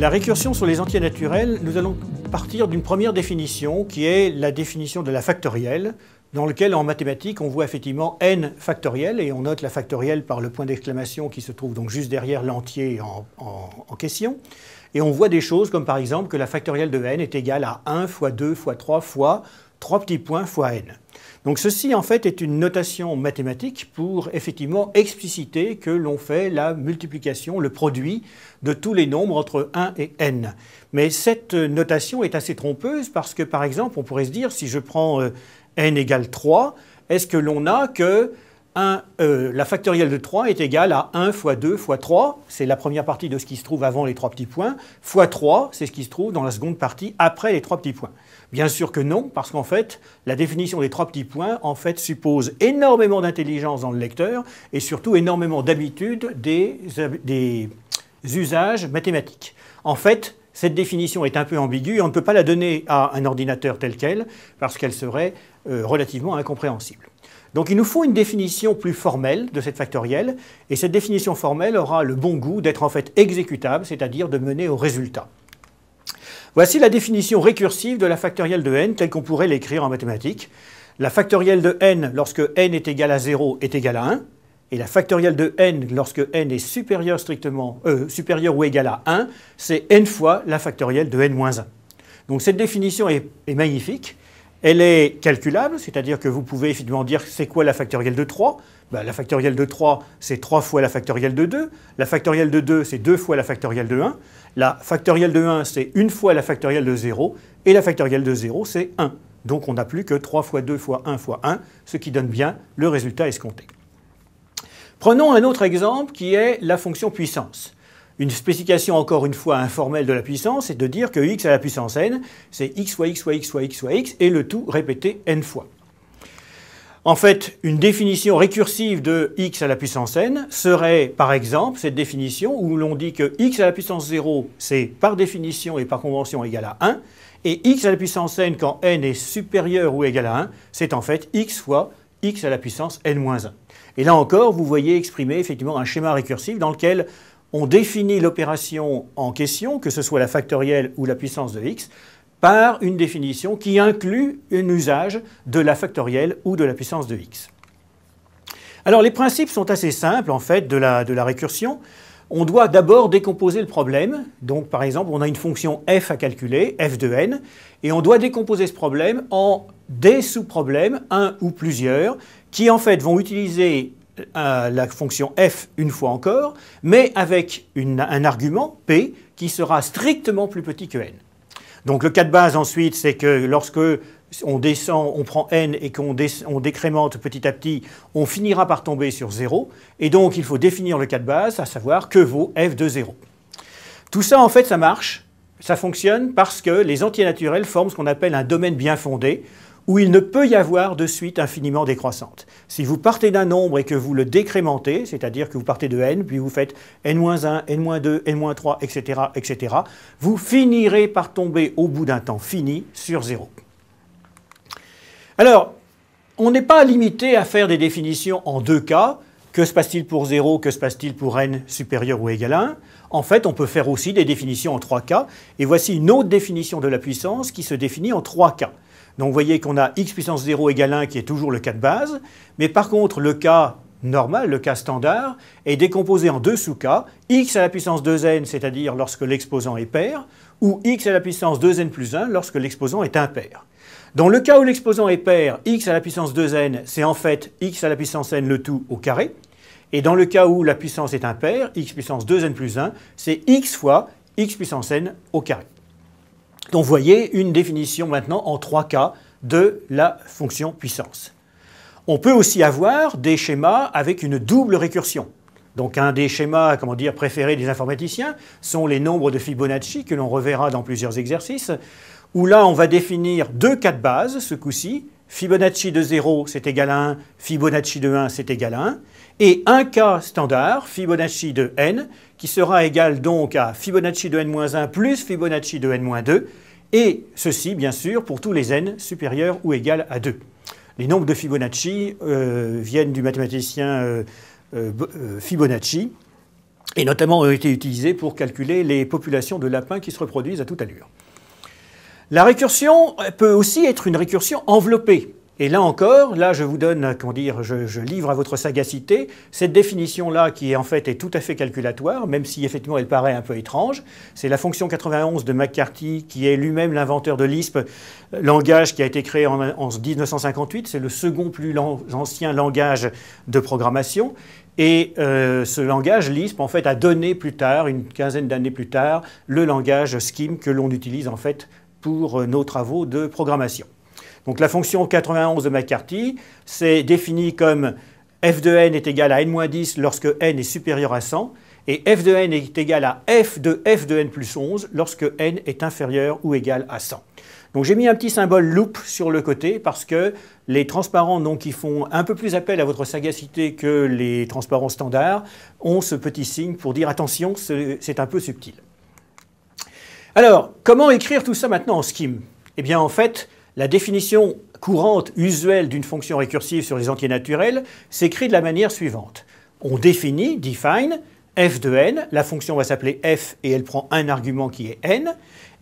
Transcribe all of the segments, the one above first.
La récursion sur les entiers naturels, nous allons partir d'une première définition qui est la définition de la factorielle, dans laquelle en mathématiques on voit effectivement n factorielle et on note la factorielle par le point d'exclamation qui se trouve donc juste derrière l'entier en, en question. Et on voit des choses comme par exemple que la factorielle de n est égale à 1 fois 2 fois 3 fois 3 petits points fois n. Donc ceci en fait est une notation mathématique pour effectivement expliciter que l'on fait la multiplication, le produit de tous les nombres entre 1 et n. Mais cette notation est assez trompeuse parce que par exemple on pourrait se dire si je prends euh, n égale 3, est-ce que l'on a que euh, la factorielle de 3 est égale à 1 fois 2 fois 3, c'est la première partie de ce qui se trouve avant les trois petits points, fois 3, c'est ce qui se trouve dans la seconde partie après les trois petits points. Bien sûr que non, parce qu'en fait, la définition des trois petits points, en fait, suppose énormément d'intelligence dans le lecteur et surtout énormément d'habitude des, usages mathématiques. En fait, cette définition est un peu ambiguë et on ne peut pas la donner à un ordinateur tel quel, parce qu'elle serait euh, relativement incompréhensible. Donc il nous faut une définition plus formelle de cette factorielle, et cette définition formelle aura le bon goût d'être en fait exécutable, c'est-à-dire de mener au résultat. Voici la définition récursive de la factorielle de n telle qu'on pourrait l'écrire en mathématiques. La factorielle de n lorsque n est égal à 0 est égale à 1, et la factorielle de n lorsque n est supérieur strictement, euh, ou égal à 1, c'est n fois la factorielle de n-1. Donc cette définition est magnifique, elle est calculable, c'est-à-dire que vous pouvez effectivement dire c'est quoi la factorielle de 3. Ben, la factorielle de 3, c'est 3 fois la factorielle de 2. La factorielle de 2, c'est 2 fois la factorielle de 1. La factorielle de 1, c'est 1 fois la factorielle de 0. Et la factorielle de 0, c'est 1. Donc on n'a plus que 3 fois 2 fois 1 fois 1, ce qui donne bien le résultat escompté. Prenons un autre exemple qui est la fonction puissance une spécification encore une fois informelle de la puissance, c'est de dire que x à la puissance n, c'est x fois x fois x fois x fois x, et le tout répété n fois. En fait, une définition récursive de x à la puissance n serait, par exemple, cette définition où l'on dit que x à la puissance 0, c'est par définition et par convention égal à 1, et x à la puissance n, quand n est supérieur ou égal à 1, c'est en fait x fois x à la puissance n-1. Et là encore, vous voyez exprimer effectivement un schéma récursif dans lequel on définit l'opération en question, que ce soit la factorielle ou la puissance de x, par une définition qui inclut un usage de la factorielle ou de la puissance de x. Alors les principes sont assez simples en fait de la, de la récursion. On doit d'abord décomposer le problème. Donc par exemple, on a une fonction f à calculer, f de n, et on doit décomposer ce problème en des sous-problèmes, un ou plusieurs, qui en fait vont utiliser la fonction f une fois encore, mais avec un argument p qui sera strictement plus petit que n. Donc le cas de base ensuite, c'est que lorsque on descend, on prend n et qu'on décrémente petit à petit, on finira par tomber sur 0. Et donc il faut définir le cas de base, à savoir que vaut f de 0. Tout ça, en fait, ça marche, ça fonctionne parce que les entiers naturels forment ce qu'on appelle un domaine bien fondé où il ne peut y avoir de suite infiniment décroissante. Si vous partez d'un nombre et que vous le décrémentez, c'est-à-dire que vous partez de n, puis vous faites n-1, n-2, n-3, etc., etc., vous finirez par tomber au bout d'un temps fini sur 0. Alors, on n'est pas limité à faire des définitions en deux cas. Que se passe-t-il pour 0 Que se passe-t-il pour n supérieur ou égal à 1 En fait, on peut faire aussi des définitions en trois cas. Et voici une autre définition de la puissance qui se définit en trois cas. Donc vous voyez qu'on a x puissance 0 égale 1 qui est toujours le cas de base, mais par contre le cas normal, le cas standard, est décomposé en deux sous-cas, x à la puissance 2n, c'est-à-dire lorsque l'exposant est pair, ou x à la puissance 2n plus 1 lorsque l'exposant est impair. Dans le cas où l'exposant est pair, x à la puissance 2n, c'est en fait x à la puissance n le tout au carré. Et dans le cas où la puissance est impair, x puissance 2n plus 1, c'est x fois x puissance n au carré. On voyait une définition maintenant en trois cas de la fonction puissance. On peut aussi avoir des schémas avec une double récursion. Donc un des schémas, comment dire, préférés des informaticiens sont les nombres de Fibonacci que l'on reverra dans plusieurs exercices, où là on va définir deux cas de base, ce coup-ci, Fibonacci de 0, c'est égal à 1, Fibonacci de 1, c'est égal à 1, et un cas standard, Fibonacci de n, qui sera égal donc à Fibonacci de n-1 plus Fibonacci de n-2, et ceci, bien sûr, pour tous les n supérieurs ou égales à 2. Les nombres de Fibonacci euh, viennent du mathématicien euh, euh, Fibonacci, et notamment ont été utilisés pour calculer les populations de lapins qui se reproduisent à toute allure. La récursion peut aussi être une récursion enveloppée. Et là encore, là je vous donne, comment dire, je, livre à votre sagacité cette définition-là qui est en fait est tout à fait calculatoire, même si effectivement elle paraît un peu étrange. C'est la fonction 91 de McCarthy qui est lui-même l'inventeur de Lisp, euh, langage qui a été créé en, 1958. C'est le second plus ancien langage de programmation. Et euh, ce langage Lisp, en fait, a donné plus tard, une quinzaine d'années plus tard, le langage Scheme que l'on utilise en fait pour euh, nos travaux de programmation. Donc la fonction 91 de McCarthy, c'est défini comme f de n est égal à n-10 lorsque n est supérieur à 100, et f de n est égal à f de f de n plus 11 lorsque n est inférieur ou égal à 100. Donc j'ai mis un petit symbole loop sur le côté parce que les transparents qui font un peu plus appel à votre sagacité que les transparents standards ont ce petit signe pour dire attention, c'est un peu subtil. Alors, comment écrire tout ça maintenant en Scheme Eh bien, en fait, la définition courante, usuelle d'une fonction récursive sur les entiers naturels s'écrit de la manière suivante. On définit, define, f de n, la fonction va s'appeler f et elle prend un argument qui est n,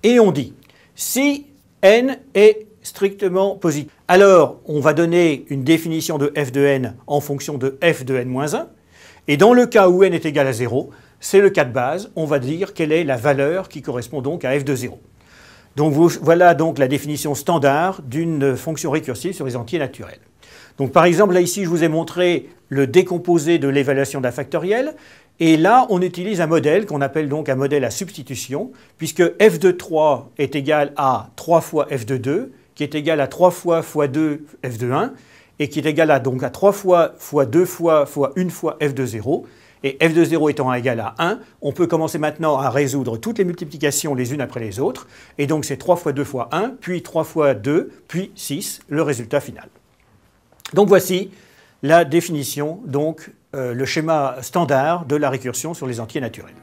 et on dit si n est strictement positif. Alors, on va donner une définition de f de n en fonction de f de n-1, et dans le cas où n est égal à 0, c'est le cas de base. On va dire quelle est la valeur qui correspond donc à f de 0. Donc voilà donc la définition standard d'une fonction récursive sur les entiers naturels. Donc par exemple, là ici, je vous ai montré le décomposé de l'évaluation d'un factoriel, Et là, on utilise un modèle qu'on appelle donc un modèle à substitution, puisque f de 3 est égal à 3 fois f de 2, qui est égal à 3 fois fois 2 f de 1, et qui est égal à donc à 3 fois fois 2 fois fois 1 fois f de 0. Et f de 0 étant égal à 1, on peut commencer maintenant à résoudre toutes les multiplications les unes après les autres. Et donc c'est 3 fois 2 fois 1, puis 3 fois 2, puis 6, le résultat final. Donc voici la définition, donc euh, le schéma standard de la récursion sur les entiers naturels.